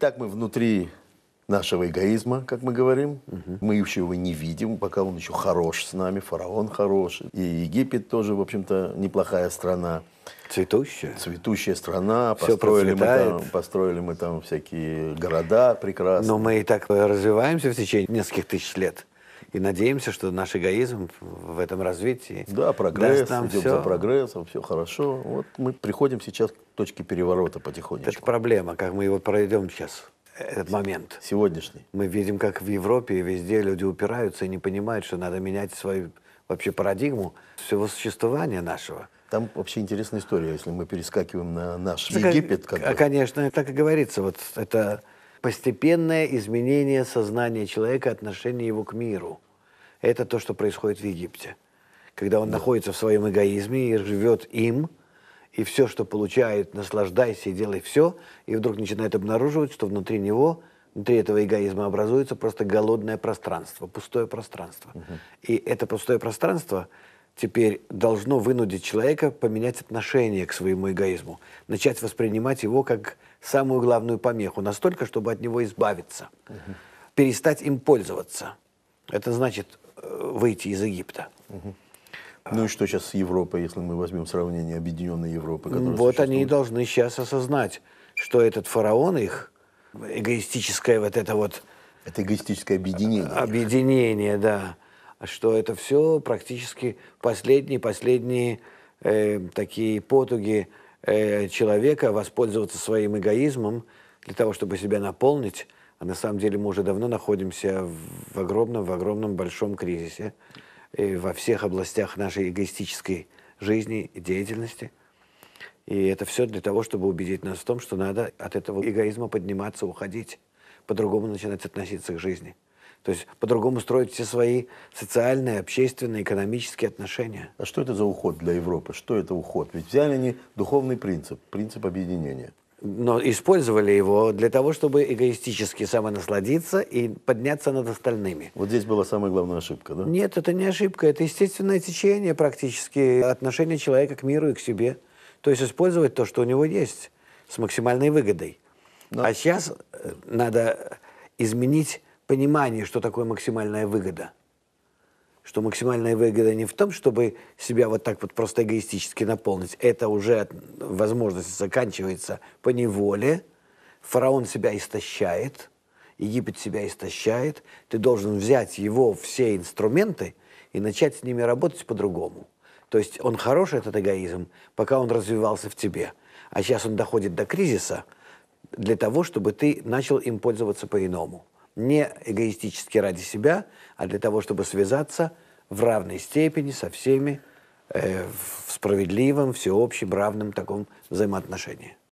Итак, мы внутри нашего эгоизма, как мы говорим. Угу. Мы еще его не видим, пока он еще хорош с нами, фараон хорош. И Египет тоже, в общем-то, неплохая страна. Цветущая. Цветущая страна. Все построили мы, там, построили мы там всякие города прекрасные. Но мы и так развиваемся в течение нескольких тысяч лет. И надеемся, что наш эгоизм в этом развитии. Да, прогресс, нам идем все. за прогрессом, все хорошо. Вот мы приходим сейчас к точке переворота потихонечку. Это проблема, как мы его пройдем сейчас э, этот момент. Сегодняшний. Мы видим, как в Европе и везде люди упираются и не понимают, что надо менять свою вообще парадигму всего существования нашего. Там вообще интересная история, если мы перескакиваем на наш так, а, Египет. Как а, бы. Конечно, так и говорится. Вот это постепенное изменение сознания человека, отношения его к миру это то, что происходит в Египте. Когда он да. находится в своем эгоизме и живет им, и все, что получает, наслаждайся и делай все, и вдруг начинает обнаруживать, что внутри него, внутри этого эгоизма образуется просто голодное пространство, пустое пространство. Угу. И это пустое пространство теперь должно вынудить человека поменять отношение к своему эгоизму, начать воспринимать его как самую главную помеху, настолько, чтобы от него избавиться, угу. перестать им пользоваться. Это значит выйти из Египта. Ну и что сейчас с Европой, если мы возьмем сравнение Объединенной Европы? Вот существует? они и должны сейчас осознать, что этот фараон их, эгоистическое вот это вот... Это эгоистическое объединение. Объединение, да. Что это все практически последние-последние э, такие потуги э, человека воспользоваться своим эгоизмом, для того, чтобы себя наполнить, а на самом деле мы уже давно находимся в огромном, в огромном большом кризисе и во всех областях нашей эгоистической жизни и деятельности. И это все для того, чтобы убедить нас в том, что надо от этого эгоизма подниматься, уходить, по-другому начинать относиться к жизни. То есть по-другому строить все свои социальные, общественные, экономические отношения. А что это за уход для Европы? Что это уход? Ведь взяли они духовный принцип, принцип объединения но использовали его для того, чтобы эгоистически самонасладиться и подняться над остальными. Вот здесь была самая главная ошибка, да? Нет, это не ошибка, это естественное течение практически отношения человека к миру и к себе. То есть использовать то, что у него есть, с максимальной выгодой. Но... А сейчас э, надо изменить понимание, что такое максимальная выгода что максимальная выгода не в том, чтобы себя вот так вот просто эгоистически наполнить. Это уже возможность заканчивается по неволе. Фараон себя истощает, Египет себя истощает. Ты должен взять его все инструменты и начать с ними работать по-другому. То есть он хорош, этот эгоизм, пока он развивался в тебе. А сейчас он доходит до кризиса для того, чтобы ты начал им пользоваться по-иному не эгоистически ради себя, а для того, чтобы связаться в равной степени со всеми э, в справедливом, всеобщем, равном таком взаимоотношении.